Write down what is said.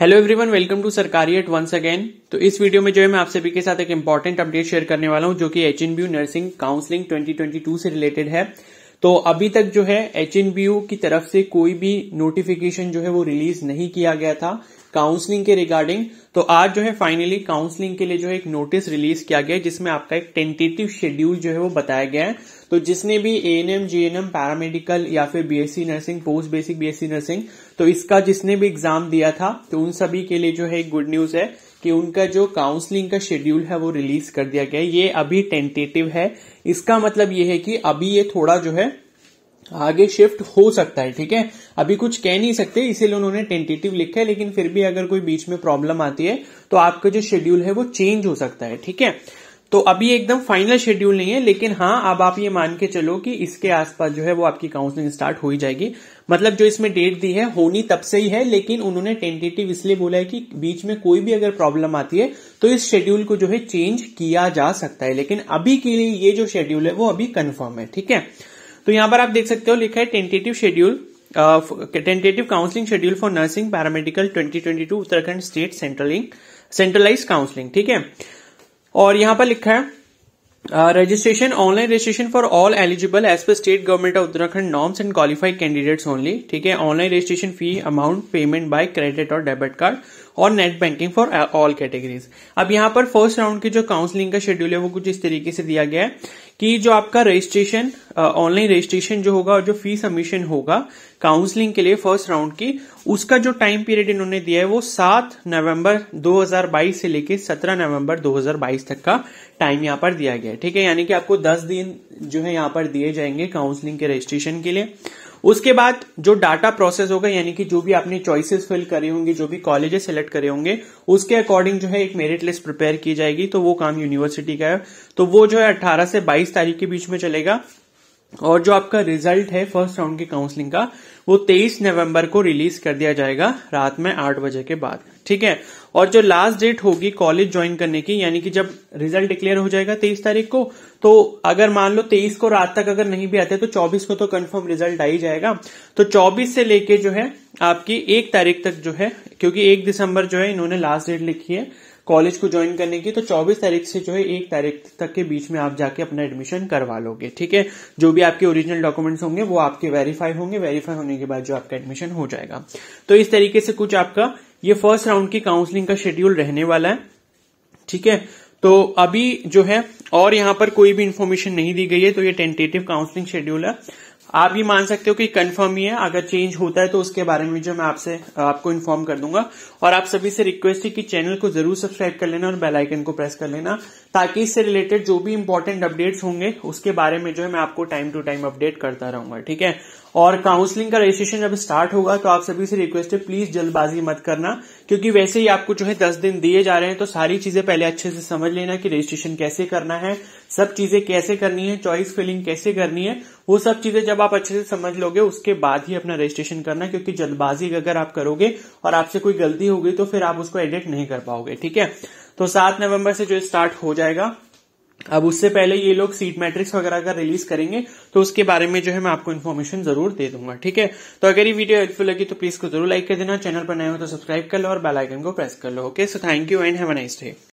hello everyone welcome to Sarkari at once again तो इस video में जो है मैं आप सभी के साथ एक इम्पॉर्टेंट अपडेट शेयर करने वाला हूं जो कि एच नर्सिंग काउंसलिंग 2022 से रिलेटेड है तो अभी तक जो है एच की तरफ से कोई भी नोटिफिकेशन जो है वो रिलीज नहीं किया गया था काउंसलिंग के रिगार्डिंग तो आज जो है फाइनली काउंसलिंग के लिए जो है एक नोटिस रिलीज किया गया है जिसमें आपका एक टेंटेटिव शेड्यूल जो है वो बताया गया है तो जिसने भी ए एन पैरामेडिकल या फिर BSc nursing post basic BSc nursing तो इसका जिसने भी एग्जाम दिया था तो उन सभी के लिए जो है एक गुड न्यूज है कि उनका जो काउंसलिंग का शेड्यूल है वो रिलीज कर दिया गया है ये अभी टेंटेटिव है इसका मतलब ये है कि अभी ये थोड़ा जो है आगे शिफ्ट हो सकता है ठीक है अभी कुछ कह नहीं सकते इसीलिए उन्होंने टेंटेटिव लिखा है लेकिन फिर भी अगर कोई बीच में प्रॉब्लम आती है तो आपका जो शेड्यूल है वो चेंज हो सकता है ठीक है तो अभी एकदम फाइनल शेड्यूल नहीं है लेकिन हाँ अब आप ये मान के चलो कि इसके आसपास जो है वो आपकी काउंसलिंग स्टार्ट हो ही जाएगी मतलब जो इसमें डेट दी है होनी तब से ही है लेकिन उन्होंने टेंटेटिव इसलिए बोला है कि बीच में कोई भी अगर प्रॉब्लम आती है तो इस शेड्यूल को जो है चेंज किया जा सकता है लेकिन अभी के लिए ये जो शेड्यूल है वो अभी कन्फर्म है ठीक है तो यहां पर आप देख सकते हो लिखा है tentative schedule tentative counselling schedule for nursing paramedical 2022 Uttarakhand state सेंट्रलिंग सेंट्रलाइज काउंसलिंग ठीक है और यहां पर लिखा है registration online registration for all eligible as per state government of Uttarakhand norms and qualified candidates only ठीक है online registration fee amount payment by credit और डेबिट कार्ड और net banking for all categories अब यहां पर फर्स्ट राउंड के जो counselling का शेड्यूल है वो कुछ इस तरीके से दिया गया है कि जो आपका रजिस्ट्रेशन ऑनलाइन रजिस्ट्रेशन जो होगा और जो फीस सबमिशन होगा काउंसलिंग के लिए फर्स्ट राउंड की उसका जो टाइम पीरियड इन्होंने दिया है वो सात नवंबर 2022 से लेके 17 नवंबर 2022 तक का टाइम यहां पर दिया गया है ठीक है यानी कि आपको 10 दिन जो है यहां पर दिए जाएंगे काउंसलिंग के रजिस्ट्रेशन के लिए उसके बाद जो डाटा प्रोसेस होगा यानी कि जो भी आपने चॉइसेस फिल करे होंगे जो भी कॉलेजेस सेलेक्ट करे होंगे उसके अकॉर्डिंग जो है एक मेरिट लिस्ट प्रिपेयर की जाएगी तो वो काम यूनिवर्सिटी का है तो वो जो है अट्ठारह से बाईस तारीख के बीच में चलेगा और जो आपका रिजल्ट है फर्स्ट राउंड की काउंसलिंग का वो 23 नवंबर को रिलीज कर दिया जाएगा रात में आठ बजे के बाद ठीक है और जो लास्ट डेट होगी कॉलेज ज्वाइन करने की यानी कि जब रिजल्ट डिक्लेयर हो जाएगा 23 तारीख को तो अगर मान लो 23 को रात तक अगर नहीं भी आते तो 24 को तो कंफर्म रिजल्ट आ ही जाएगा तो 24 से लेके जो है आपकी एक तारीख तक जो है क्योंकि एक दिसंबर जो है इन्होंने लास्ट डेट लिखी है कॉलेज को ज्वाइन करने की तो 24 तारीख से जो है एक तारीख तक के बीच में आप जाके अपना एडमिशन करवा लोगे ठीक है जो भी आपके ओरिजिनल डॉक्यूमेंट्स होंगे वो आपके वेरीफाई होंगे वेरीफाई होने के बाद जो आपका एडमिशन हो जाएगा तो इस तरीके से कुछ आपका ये फर्स्ट राउंड की काउंसलिंग का शेड्यूल रहने वाला है ठीक है तो अभी जो है और यहां पर कोई भी इन्फॉर्मेशन नहीं दी गई है तो ये टेंटेटिव काउंसलिंग शेड्यूल है आप ये मान सकते हो कि कंफर्म ही है अगर चेंज होता है तो उसके बारे में जो मैं आपसे आपको इन्फॉर्म कर दूंगा और आप सभी से रिक्वेस्ट है कि चैनल को जरूर सब्सक्राइब कर लेना और बेल आइकन को प्रेस कर लेना ताकि इससे रिलेटेड जो भी इंपॉर्टेंट अपडेट्स होंगे उसके बारे में जो है मैं आपको टाइम टू टाइम अपडेट करता रहूंगा ठीक है और काउंसलिंग का रजिस्ट्रेशन जब स्टार्ट होगा तो आप सभी से रिक्वेस्ट है प्लीज जल्दबाजी मत करना क्योंकि वैसे ही आपको जो है दस दिन दिए जा रहे हैं तो सारी चीजें पहले अच्छे से समझ लेना कि रजिस्ट्रेशन कैसे करना है सब चीजें कैसे करनी है चॉइस फिलिंग कैसे करनी है वो सब चीजें जब आप अच्छे से समझ लोगे उसके बाद ही अपना रजिस्ट्रेशन करना क्योंकि जल्दबाजी अगर आप करोगे और आपसे कोई गलती होगी तो फिर आप उसको एडिट नहीं कर पाओगे ठीक है तो सात नवम्बर से जो स्टार्ट हो जाएगा अब उससे पहले ये लोग सीट मैट्रिक्स वगैरह का रिलीज करेंगे तो उसके बारे में जो है मैं आपको इन्फॉर्मेशन जरूर दे दूंगा ठीक है तो अगर ये वीडियो हेल्पफुल लगी तो प्लीज को जरूर लाइक कर देना चैनल पर नए हो तो सब्सक्राइब कर लो और बेल आइकन को प्रेस कर लो okay so thank you and have a nice day